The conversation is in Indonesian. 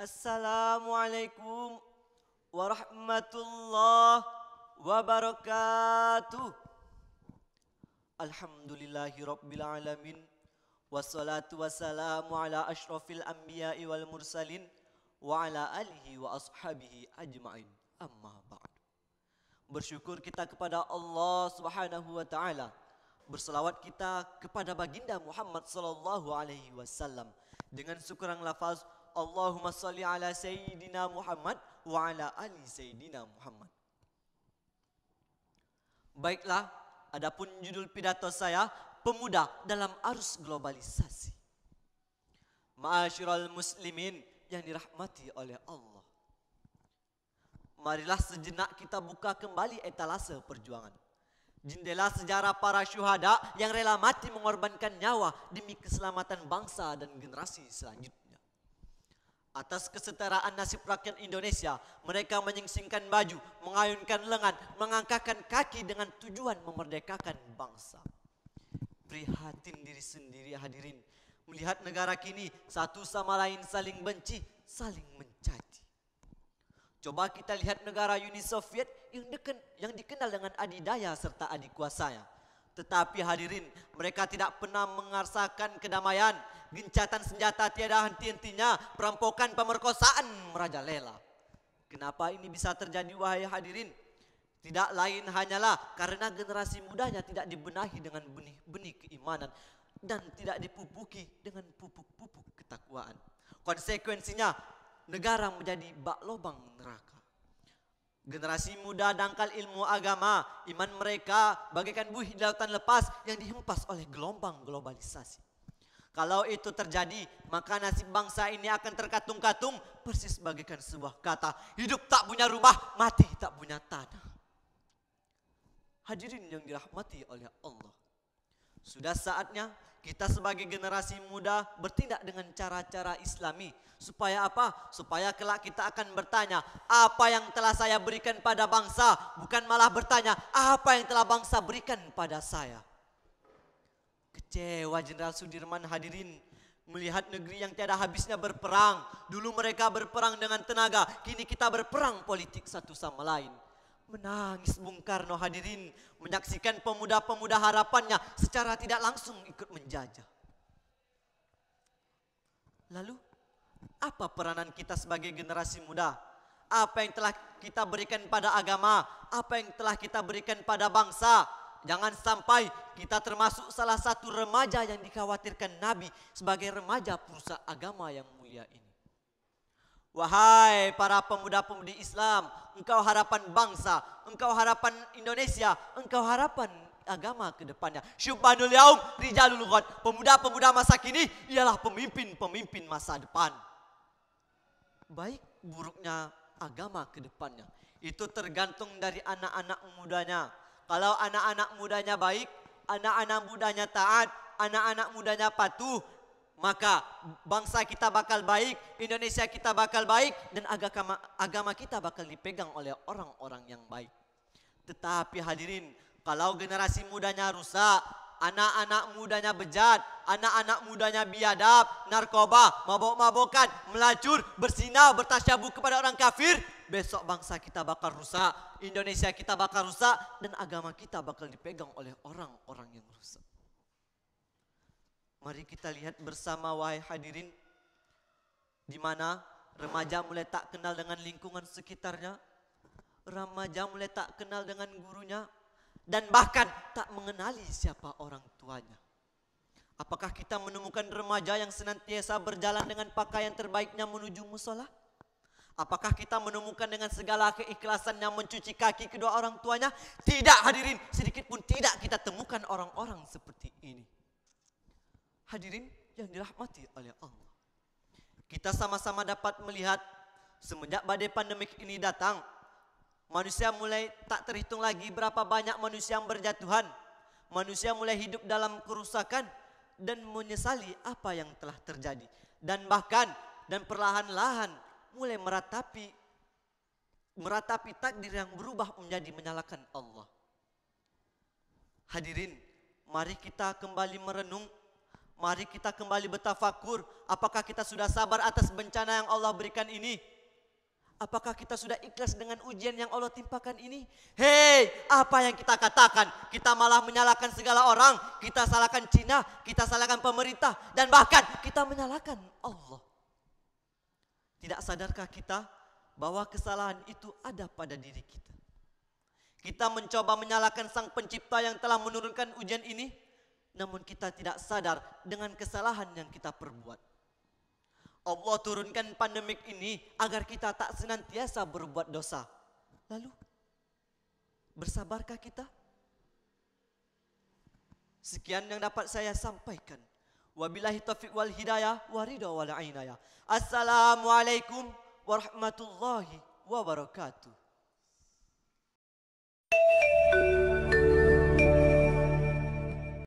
Assalamualaikum warahmatullahi wabarakatuh. Alhamdulillahi rabbil alamin. Wassalatu wassalamu ala ashrafil anbiya'i wal mursalin wa ala alihi wa ashabihi ajma'in. Amma ba'd. Bersyukur kita kepada Allah Subhanahu wa taala. Berselawat kita kepada baginda Muhammad sallallahu alaihi wasallam dengan syukuran lafaz Allahumma salli ala Sayyidina Muhammad wa ala ali Sayyidina Muhammad. Baiklah, adapun judul pidato saya, Pemuda dalam Arus Globalisasi. Ma'asyiral muslimin yang dirahmati oleh Allah. Marilah sejenak kita buka kembali etalase perjuangan. Jendela sejarah para syuhada yang rela mati mengorbankan nyawa demi keselamatan bangsa dan generasi selanjutnya. Atas kesetaraan nasib rakyat Indonesia, mereka menyingsingkan baju, mengayunkan lengan, mengangkakan kaki dengan tujuan memerdekakan bangsa. Prihatin diri sendiri hadirin, melihat negara kini satu sama lain saling benci, saling mencaci. Coba kita lihat negara Uni Soviet yang, deken, yang dikenal dengan adidaya serta adikuasanya. Tetapi hadirin, mereka tidak pernah mengarsakan kedamaian. Gencatan senjata tiada henti-hentinya, perampokan pemerkosaan merajalela. Kenapa ini bisa terjadi wahai hadirin? Tidak lain hanyalah karena generasi mudanya tidak dibenahi dengan benih-benih keimanan dan tidak dipupuki dengan pupuk-pupuk ketakwaan. Konsekuensinya negara menjadi bak lobang neraka. Generasi muda dangkal ilmu agama, iman mereka bagaikan buih di lautan lepas yang dihempas oleh gelombang globalisasi. Kalau itu terjadi, maka nasib bangsa ini akan terkatung-katung persis bagaikan sebuah kata. Hidup tak punya rumah, mati tak punya tanah. Hadirin yang dirahmati oleh Allah. Sudah saatnya kita sebagai generasi muda bertindak dengan cara-cara islami. Supaya apa? Supaya kelak kita akan bertanya, apa yang telah saya berikan pada bangsa? Bukan malah bertanya, apa yang telah bangsa berikan pada saya? Kecewa Jenderal Sudirman hadirin melihat negeri yang tiada habisnya berperang. Dulu mereka berperang dengan tenaga, kini kita berperang politik satu sama lain menangis Bung Karno hadirin menyaksikan pemuda-pemuda harapannya secara tidak langsung ikut menjajah. Lalu apa peranan kita sebagai generasi muda? Apa yang telah kita berikan pada agama? Apa yang telah kita berikan pada bangsa? Jangan sampai kita termasuk salah satu remaja yang dikhawatirkan Nabi sebagai remaja perusahaan agama yang mulia ini. Wahai para pemuda-pemudi Islam, engkau harapan bangsa, engkau harapan Indonesia, engkau harapan agama ke depannya. Syubhanul yaum rijalul ghad. Pemuda-pemuda masa kini ialah pemimpin-pemimpin masa depan. Baik buruknya agama ke depannya itu tergantung dari anak-anak mudanya. Kalau anak-anak mudanya baik, anak-anak mudanya taat, anak-anak mudanya patuh, maka bangsa kita bakal baik, Indonesia kita bakal baik, dan agama, agama kita bakal dipegang oleh orang-orang yang baik. Tetapi hadirin, kalau generasi mudanya rusak, anak-anak mudanya bejat, anak-anak mudanya biadab, narkoba, mabok-mabokan, melacur, bersinau, bertasyabu kepada orang kafir, besok bangsa kita bakal rusak, Indonesia kita bakal rusak, dan agama kita bakal dipegang oleh orang-orang yang rusak. Mari kita lihat bersama wahai hadirin di mana remaja mulai tak kenal dengan lingkungan sekitarnya, remaja mulai tak kenal dengan gurunya dan bahkan tak mengenali siapa orang tuanya. Apakah kita menemukan remaja yang senantiasa berjalan dengan pakaian terbaiknya menuju musola? Apakah kita menemukan dengan segala keikhlasan yang mencuci kaki kedua orang tuanya? Tidak hadirin, sedikit pun tidak kita temukan orang-orang seperti ini. Hadirin yang dirahmati oleh Allah. Kita sama-sama dapat melihat semenjak badai pandemik ini datang, manusia mulai tak terhitung lagi berapa banyak manusia yang berjatuhan. Manusia mulai hidup dalam kerusakan dan menyesali apa yang telah terjadi. Dan bahkan dan perlahan-lahan mulai meratapi meratapi takdir yang berubah menjadi menyalahkan Allah. Hadirin, mari kita kembali merenung Mari kita kembali bertafakur. Apakah kita sudah sabar atas bencana yang Allah berikan ini? Apakah kita sudah ikhlas dengan ujian yang Allah timpakan ini? Hei, apa yang kita katakan? Kita malah menyalahkan segala orang. Kita salahkan Cina, kita salahkan pemerintah. Dan bahkan kita menyalahkan Allah. Tidak sadarkah kita bahwa kesalahan itu ada pada diri kita? Kita mencoba menyalahkan sang pencipta yang telah menurunkan ujian ini namun kita tidak sadar dengan kesalahan yang kita perbuat. Allah turunkan pandemik ini agar kita tak senantiasa berbuat dosa. Lalu, bersabarkah kita? Sekian yang dapat saya sampaikan. Wabillahi taufiq wal hidayah warida wal ainayah. Assalamualaikum warahmatullahi wabarakatuh.